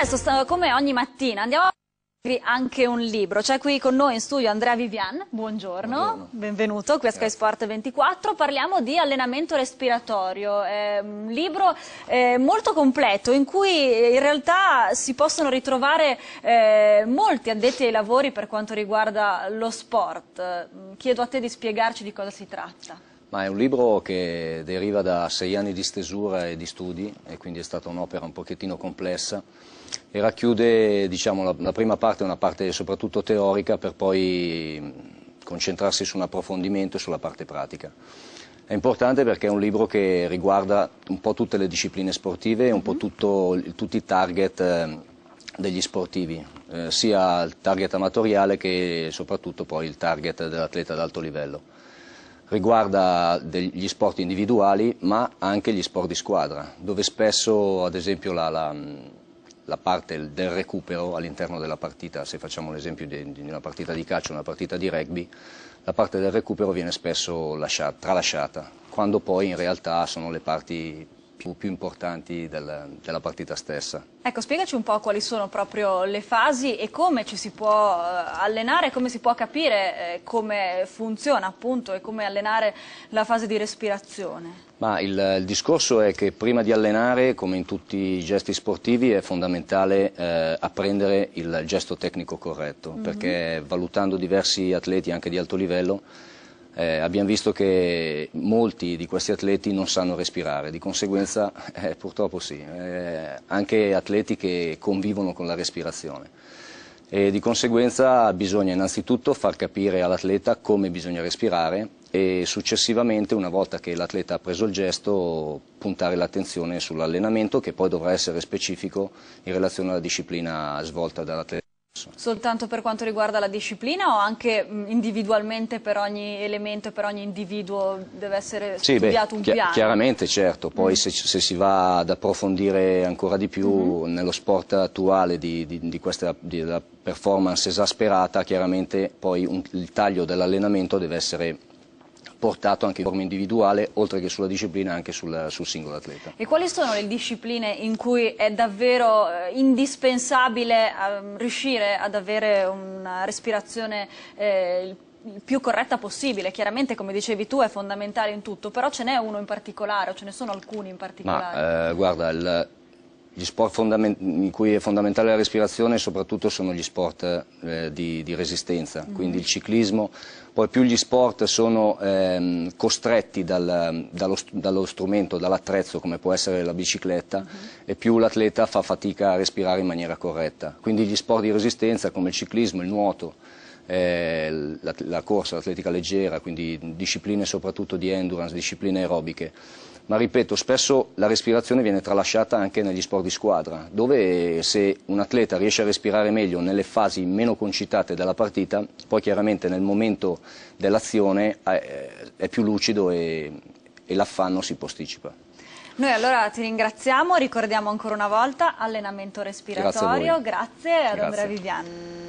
Adesso, come ogni mattina, andiamo a anche un libro. C'è qui con noi in studio Andrea Vivian, buongiorno, buongiorno. benvenuto qui a Sky Sport 24. Parliamo di allenamento respiratorio, è un libro eh, molto completo in cui eh, in realtà si possono ritrovare eh, molti addetti ai lavori per quanto riguarda lo sport. Mm, chiedo a te di spiegarci di cosa si tratta. Ma è un libro che deriva da sei anni di stesura e di studi e quindi è stata un'opera un pochettino complessa e racchiude diciamo, la, la, prima parte, una parte soprattutto teorica, per poi mm, concentrarsi su un approfondimento e sulla parte pratica. È importante perché è un libro che riguarda un po' tutte le discipline sportive e un po' mhm. tutto, tutti i target ehm, degli sportivi, eh, sia il target amatoriale che soprattutto poi il target dell'atleta ad alto livello. Riguarda gli sport individuali ma anche gli sport di squadra, dove spesso ad esempio la, la la parte del recupero all'interno della partita, se facciamo l'esempio di, una partita di calcio, una partita di rugby, la parte del recupero viene spesso lasciata, tralasciata, quando poi in realtà sono le parti più, più importanti del, della partita stessa. Ecco, spiegaci un po' quali sono proprio le fasi e come ci si può eh, allenare, come si può capire eh, come funziona appunto e come allenare la fase di respirazione. Ma il, il, discorso è che prima di allenare, come in tutti i gesti sportivi, è fondamentale eh, apprendere il gesto tecnico corretto, mm -hmm. perché valutando diversi atleti anche di alto livello, eh, abbiamo visto che molti di questi atleti non sanno respirare, di conseguenza eh, purtroppo sì, eh, anche atleti che convivono con la respirazione. E di conseguenza bisogna innanzitutto far capire all'atleta come bisogna respirare e successivamente, una volta che l'atleta ha preso il gesto, puntare l'attenzione sull'allenamento che poi dovrà essere specifico in relazione alla disciplina svolta dall'atleta. Soltanto per quanto riguarda la disciplina o anche individualmente per ogni elemento, per ogni individuo deve essere sì, studiato beh, un chi piano? Chiaramente, certo, poi mm. se, se, si va ad approfondire ancora di più mm. nello sport attuale di, di, di questa di performance esasperata, chiaramente poi un, il taglio dell'allenamento deve essere portato anche in forma individuale, oltre che sulla disciplina anche sul, sul singolo atleta. E quali sono le discipline in cui è davvero eh, indispensabile ehm, riuscire ad avere una respirazione eh, più corretta possibile. Chiaramente, come dicevi tu, è fondamentale in tutto, però ce n'è uno in particolare, o ce ne sono alcuni in particolare. Ma, eh, guarda, il, gli sport in cui è fondamentale la respirazione soprattutto sono gli sport eh, di, di, resistenza, mm. quindi il ciclismo, poi più gli sport sono eh, costretti dal, dallo, dallo, strumento, dall'attrezzo come può essere la bicicletta mm. e più l'atleta fa fatica a respirare in maniera corretta, quindi gli sport di resistenza come il ciclismo, il nuoto, eh, la, la corsa, l'atletica leggera, quindi discipline soprattutto di endurance, discipline aerobiche ma ripeto, spesso la respirazione viene tralasciata anche negli sport di squadra, dove se un atleta riesce a respirare meglio nelle fasi meno concitate della partita, poi chiaramente nel momento dell'azione eh, è più lucido e, e l'affanno si posticipa. Noi allora ti ringraziamo, ricordiamo ancora una volta allenamento respiratorio, grazie, grazie ad grazie. Andrea Vivian.